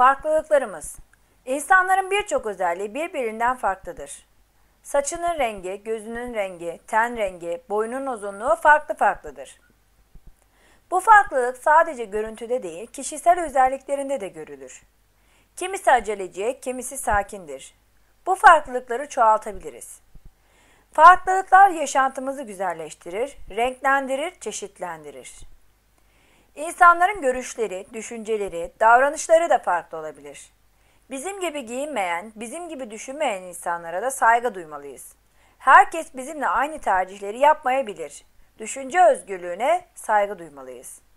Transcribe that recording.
Farklılıklarımız İnsanların birçok özelliği birbirinden farklıdır. Saçının rengi, gözünün rengi, ten rengi, boynun uzunluğu farklı farklıdır. Bu farklılık sadece görüntüde değil, kişisel özelliklerinde de görülür. Kimisi aceleci, kimisi sakindir. Bu farklılıkları çoğaltabiliriz. Farklılıklar yaşantımızı güzelleştirir, renklendirir, çeşitlendirir. İnsanların görüşleri, düşünceleri, davranışları da farklı olabilir. Bizim gibi giyinmeyen, bizim gibi düşünmeyen insanlara da saygı duymalıyız. Herkes bizimle aynı tercihleri yapmayabilir. Düşünce özgürlüğüne saygı duymalıyız.''